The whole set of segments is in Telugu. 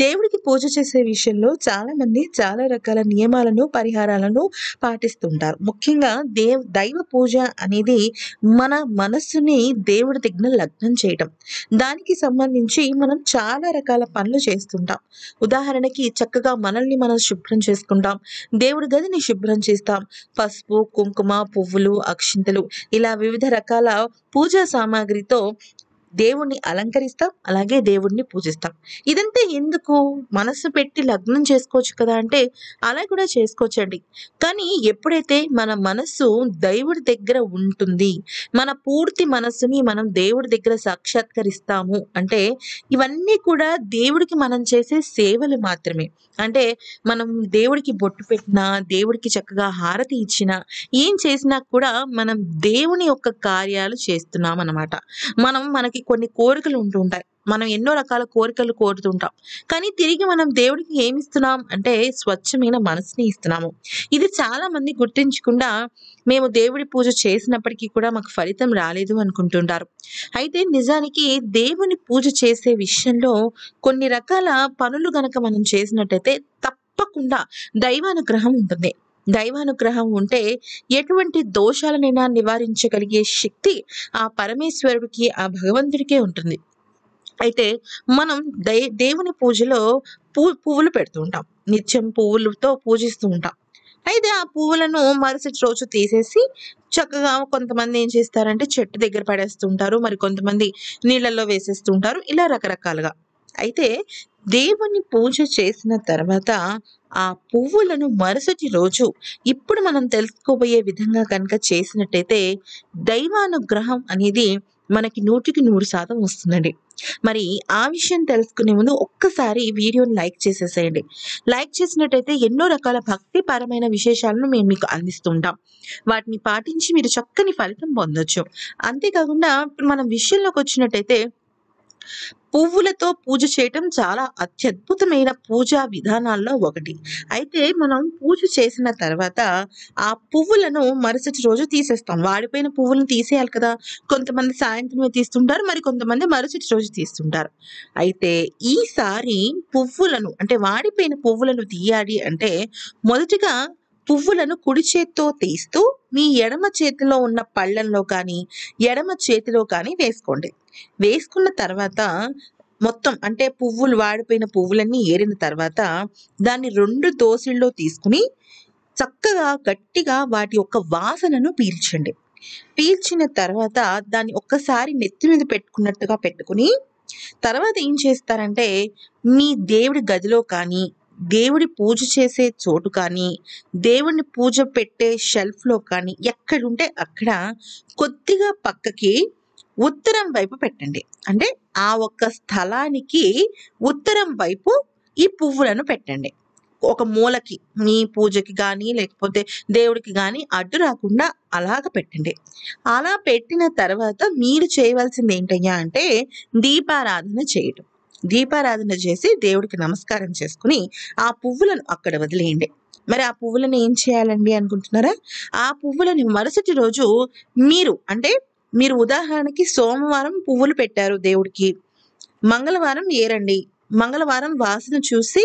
దేవుడికి పూజ చేసే విషయంలో చాలామంది చాలా రకాల నియమాలను పరిహారాలను పాటిస్తుంటారు ముఖ్యంగా దేవ్ దైవ పూజ అనేది మన మనస్సుని దేవుడి దగ్గర లగ్నం చేయటం దానికి సంబంధించి మనం చాలా రకాల పనులు చేస్తుంటాం ఉదాహరణకి చక్కగా మనల్ని మనం శుభ్రం చేసుకుంటాం దేవుడి గదిని శుభ్రం చేస్తాం పసుపు కుంకుమ పువ్వులు అక్షింతలు ఇలా వివిధ రకాల పూజా సామాగ్రితో దేవుణ్ణి అలంకరిస్తాం అలాగే దేవుణ్ణి పూజిస్తాం ఇదంతా ఎందుకు మనసు పెట్టి లగ్నం చేసుకోవచ్చు కదా అంటే అలా కూడా చేసుకోవచ్చండి కానీ ఎప్పుడైతే మన మనస్సు దేవుడి దగ్గర ఉంటుంది మన పూర్తి మనస్సుని మనం దేవుడి దగ్గర సాక్షాత్కరిస్తాము అంటే ఇవన్నీ కూడా దేవుడికి మనం చేసే సేవలు మాత్రమే అంటే మనం దేవుడికి బొట్టు పెట్టినా దేవుడికి చక్కగా హారతి ఇచ్చినా ఏం చేసినా కూడా మనం దేవుని యొక్క కార్యాలు చేస్తున్నాం అన్నమాట మనం మనకి కొన్ని కోరికలు ఉంటుంటాయి మనం ఎన్నో రకాల కోరికలు కోరుతుంటాం కానీ తిరిగి మనం దేవుడికి ఏమి ఇస్తున్నాం అంటే స్వచ్ఛమైన మనసుని ఇస్తున్నాము ఇది చాలా మంది గుర్తించకుండా మేము దేవుడి పూజ చేసినప్పటికీ కూడా మాకు ఫలితం రాలేదు అనుకుంటుంటారు అయితే నిజానికి దేవుని పూజ చేసే విషయంలో కొన్ని రకాల పనులు గనక మనం చేసినట్టయితే తప్పకుండా దైవానుగ్రహం ఉంటుంది దైవానుగ్రహం ఉంటే ఎటువంటి దోషాలనైనా నివారించగలిగే శక్తి ఆ పరమేశ్వరుడికి ఆ భగవంతుడికే ఉంటుంది అయితే మనం దై దేవుని పూజలో పూ పువ్వులు ఉంటాం నిత్యం పువ్వులతో పూజిస్తూ ఉంటాం అయితే ఆ పువ్వులను మరుసటి రోజు తీసేసి చక్కగా కొంతమంది ఏం చేస్తారంటే చెట్టు దగ్గర పడేస్తుంటారు మరి కొంతమంది నీళ్ళల్లో వేసేస్తుంటారు ఇలా రకరకాలుగా అయితే దేవుని పూజ చేసిన తర్వాత ఆ పువ్వులను మరుసటి రోజు ఇప్పుడు మనం తెలుసుకోబోయే విధంగా కనుక చేసినట్టయితే దైవానుగ్రహం అనేది మనకి నూటికి నూరు శాతం వస్తుందండి మరి ఆ విషయం తెలుసుకునే ముందు ఒక్కసారి వీడియోని లైక్ చేసేసేయండి లైక్ చేసినట్టయితే ఎన్నో రకాల భక్తిపరమైన విశేషాలను మేము మీకు అందిస్తుంటాం వాటిని పాటించి మీరు చక్కని ఫలితం పొందొచ్చు అంతేకాకుండా మనం విషయంలోకి వచ్చినట్టయితే పువ్వులతో పూజ చేయటం చాలా అత్యద్భుతమైన పూజా విధానాల్లో ఒకటి అయితే మనం పూజ చేసిన తర్వాత ఆ పువ్వులను మరుసటి రోజు తీసేస్తాం వాడిపోయిన పువ్వులను తీసేయాలి కదా కొంతమంది సాయంత్రమే తీస్తుంటారు మరి కొంతమంది మరుసటి రోజు తీస్తుంటారు అయితే ఈసారి పువ్వులను అంటే వాడిపోయిన పువ్వులను తీయాలి అంటే మొదటిగా పువ్వులను కుడి చేత్తో తీస్తూ మీ ఎడమ చేతిలో ఉన్న పళ్ళల్లో కానీ ఎడమ చేతిలో కానీ వేసుకోండి వేసుకున్న తర్వాత మొత్తం అంటే పువ్వులు వాడిపోయిన పువ్వులన్నీ ఏరిన తర్వాత దాన్ని రెండు దోసిల్లో తీసుకుని చక్కగా గట్టిగా వాటి యొక్క వాసనను పీల్చండి పీల్చిన తర్వాత దాన్ని ఒక్కసారి నెత్తి మీద పెట్టుకున్నట్టుగా పెట్టుకుని తర్వాత ఏం చేస్తారంటే మీ దేవుడి గదిలో కానీ దేవుడి పూజ చేసే చోటు కానీ దేవుడిని పూజ పెట్టే షెల్ఫ్లో కానీ ఎక్కడుంటే అక్కడ కొద్దిగా పక్కకి ఉత్తరం వైపు పెట్టండి అంటే ఆ ఒక్క స్థలానికి ఉత్తరం వైపు ఈ పువ్వులను పెట్టండి ఒక మూలకి మీ పూజకి కానీ లేకపోతే దేవుడికి కానీ అడ్డు రాకుండా అలాగ పెట్టండి అలా పెట్టిన తర్వాత మీరు చేయవలసింది ఏంటయ్యా అంటే దీపారాధన చేయటం దీపారాధన చేసి దేవుడికి నమస్కారం చేసుకుని ఆ పువ్వులను అక్కడ వదిలేయండి మరి ఆ పువ్వులను ఏం చేయాలండి అనుకుంటున్నారా ఆ పువ్వులని మరుసటి రోజు మీరు అంటే మీరు ఉదాహరణకి సోమవారం పువ్వులు పెట్టారు దేవుడికి మంగళవారం ఏరండి మంగళవారం వాసన చూసి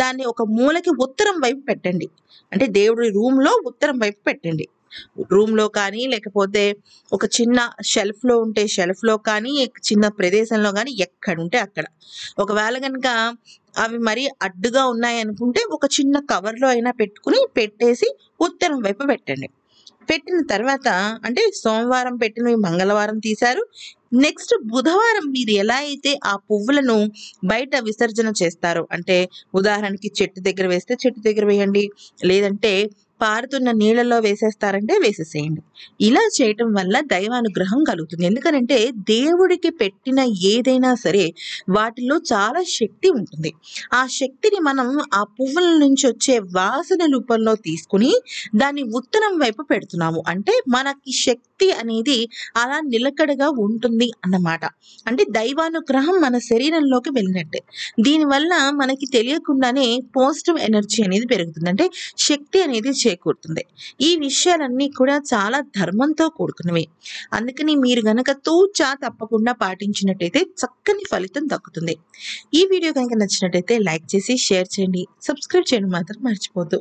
దాన్ని ఒక మూలకి ఉత్తరం వైపు పెట్టండి అంటే దేవుడి రూమ్లో ఉత్తరం వైపు పెట్టండి రూమ్లో కానీ లేకపోతే ఒక చిన్న షెల్ఫ్లో ఉంటే షెల్ఫ్లో కానీ చిన్న ప్రదేశంలో కానీ ఎక్కడ ఉంటే అక్కడ ఒకవేళ కనుక అవి మరీ అడ్డుగా ఉన్నాయి అనుకుంటే ఒక చిన్న కవర్లో అయినా పెట్టుకుని పెట్టేసి ఉత్తరం వైపు పెట్టండి పెట్టిన తర్వాత అంటే సోమవారం పెట్టిన మంగళవారం తీశారు నెక్స్ట్ బుధవారం మీరు ఎలా అయితే ఆ పువ్వులను బయట విసర్జన చేస్తారు అంటే ఉదాహరణకి చెట్టు దగ్గర వేస్తే చెట్టు దగ్గర వేయండి లేదంటే పారుతున్న నీళ్ళలో వేసేస్తారంటే వేసేసేయండి ఇలా చేయటం వల్ల దైవానుగ్రహం కలుగుతుంది ఎందుకనంటే దేవుడికి పెట్టిన ఏదైనా సరే వాటిలో చాలా శక్తి ఉంటుంది ఆ శక్తిని మనం ఆ పువ్వుల నుంచి వచ్చే వాసన రూపంలో తీసుకుని దాన్ని ఉత్తరం వైపు పెడుతున్నాము అంటే మనకి శక్తి అనేది అలా నిలకడగా ఉంటుంది అన్నమాట అంటే దైవానుగ్రహం మన శరీరంలోకి వెళ్ళినట్టే దీనివల్ల మనకి తెలియకుండానే పాజిటివ్ ఎనర్జీ అనేది పెరుగుతుంది అంటే శక్తి అనేది చే చేకూరుతుంది ఈ విషయాలన్నీ కూడా చాలా ధర్మంతో కూడుకున్నవి అందుకని మీరు గనక తూచా తప్పకుండా పాటించినట్టయితే చక్కని ఫలితం దక్కుతుంది ఈ వీడియో కనుక నచ్చినట్టయితే లైక్ చేసి షేర్ చేయండి సబ్స్క్రైబ్ చేయడం మాత్రం మర్చిపోద్దు